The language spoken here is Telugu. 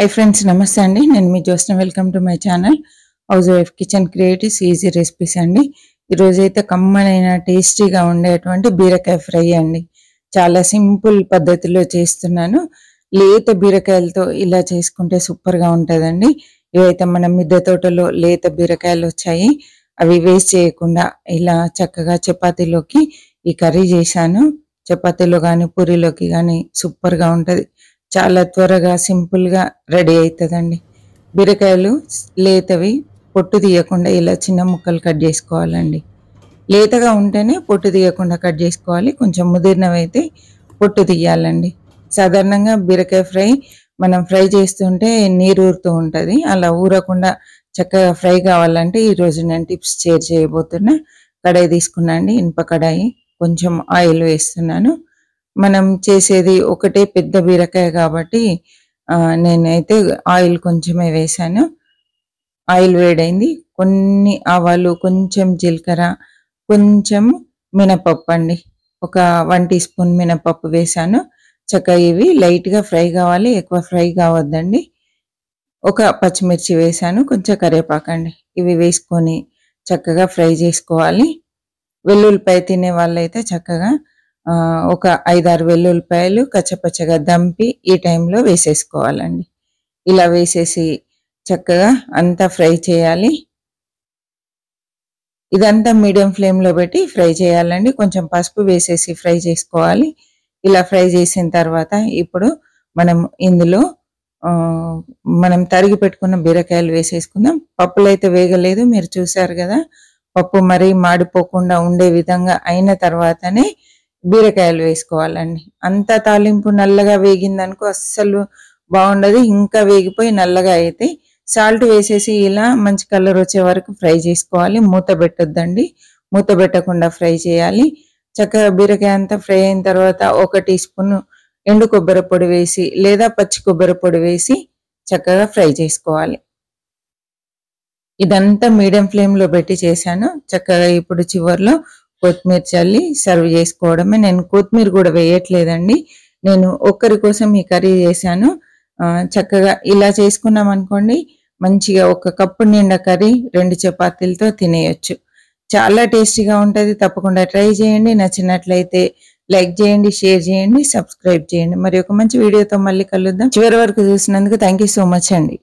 హై ఫ్రెండ్స్ నమస్తే అండి నేను మీ Jyothsna welcome to my channel house wife kitchen creatives easy recipes అండి ఈరోజైతే కమ్మనైన టేస్టీగా ఉండేటువంటి బీరకాయ ఫ్రై అండి చాలా సింపుల్ పద్ధతిలో చేస్తున్నాను లేత బీరకాయలతో ఇలా చేసుకుంటే సూపర్గా ఉంటుందండి ఇవైతే మన మిద్దె తోటలో లేత బీరకాయలు వచ్చాయి అవి వేస్ట్ చేయకుండా ఇలా చక్కగా చపాతీలోకి ఈ కర్రీ చేశాను చపాతీలో కానీ పూరిలోకి కానీ సూపర్గా ఉంటుంది చాలా త్వరగా సింపుల్గా రెడీ అవుతుందండి బీరకాయలు లేతవి పొట్టు తీయకుండా ఇలా చిన్న ముక్కలు కట్ చేసుకోవాలండి లేతగా ఉంటేనే పొట్టు తీయకుండా కట్ చేసుకోవాలి కొంచెం ముదిరినవైతే పొట్టు తీయాలండి సాధారణంగా బీరకాయ ఫ్రై మనం ఫ్రై చేస్తుంటే నీరు ఊరుతూ ఉంటుంది అలా ఊరకుండా చక్కగా ఫ్రై కావాలంటే ఈరోజు నేను టిప్స్ షేర్ చేయబోతున్నా కడాయి తీసుకున్నాండి ఇనుప కడాయి కొంచెం ఆయిల్ వేస్తున్నాను మనం చేసేది ఒకటే పెద్ద బీరకాయ కాబట్టి నేనైతే ఆయిల్ కొంచెమే వేశాను ఆయిల్ వేడైంది కొన్ని ఆవాలు కొంచెం జీలకర్ర కొంచెం మినపప్పు అండి ఒక వన్ టీ స్పూన్ మినపప్పు వేశాను చక్క ఇవి లైట్గా ఫ్రై కావాలి ఎక్కువ ఫ్రై కావద్దండి ఒక పచ్చిమిర్చి వేశాను కొంచెం కరివేపాకండి ఇవి వేసుకొని చక్కగా ఫ్రై చేసుకోవాలి వెల్లుల్లిపాయ తినే వాళ్ళైతే చక్కగా ఒక ఐదారు వెల్లుల్లిపాయలు కచ్చపచ్చగా దంపి ఈ టైంలో వేసేసుకోవాలండి ఇలా వేసేసి చక్కగా అంతా ఫ్రై చేయాలి ఇదంతా మీడియం ఫ్లేమ్లో పెట్టి ఫ్రై చేయాలండి కొంచెం పసుపు వేసేసి ఫ్రై చేసుకోవాలి ఇలా ఫ్రై చేసిన తర్వాత ఇప్పుడు మనం ఇందులో మనం తరిగి పెట్టుకున్న బీరకాయలు వేసేసుకుందాం పప్పులు అయితే వేగలేదు మీరు చూసారు కదా పప్పు మరీ మాడిపోకుండా ఉండే విధంగా అయిన తర్వాతనే బీరకాయలు వేసుకోవాలండి అంతా తాలింపు నల్లగా వేగిందనుకో అస్సలు బాగుండదు ఇంకా వేగిపోయి నల్లగా అయితే సాల్ట్ వేసేసి ఇలా మంచి కలర్ వచ్చే వరకు ఫ్రై చేసుకోవాలి మూత పెట్టొద్దండి మూత పెట్టకుండా ఫ్రై చేయాలి చక్కగా బీరకాయ అంతా ఫ్రై అయిన తర్వాత ఒక టీ స్పూన్ ఎండు కొబ్బరి పొడి వేసి లేదా పచ్చి కొబ్బరి పొడి వేసి చక్కగా ఫ్రై చేసుకోవాలి ఇదంతా మీడియం ఫ్లేమ్లో పెట్టి చేశాను చక్కగా ఇప్పుడు చివరిలో కొత్తిమీర చల్లి సర్వ్ చేసుకోవడమే నేను కొత్తిమీర కూడా వేయట్లేదండి నేను ఒక్కరి కోసం ఈ కర్రీ చేశాను చక్కగా ఇలా చేసుకున్నాం అనుకోండి మంచిగా ఒక కప్పు నిండా కర్రీ రెండు చపాతీలతో తినేయచ్చు చాలా టేస్టీగా ఉంటుంది తప్పకుండా ట్రై చేయండి నచ్చినట్లయితే లైక్ చేయండి షేర్ చేయండి సబ్స్క్రైబ్ చేయండి మరి ఒక మంచి వీడియోతో మళ్ళీ కలుద్దాం చివరి వరకు చూసినందుకు థ్యాంక్ సో మచ్ అండి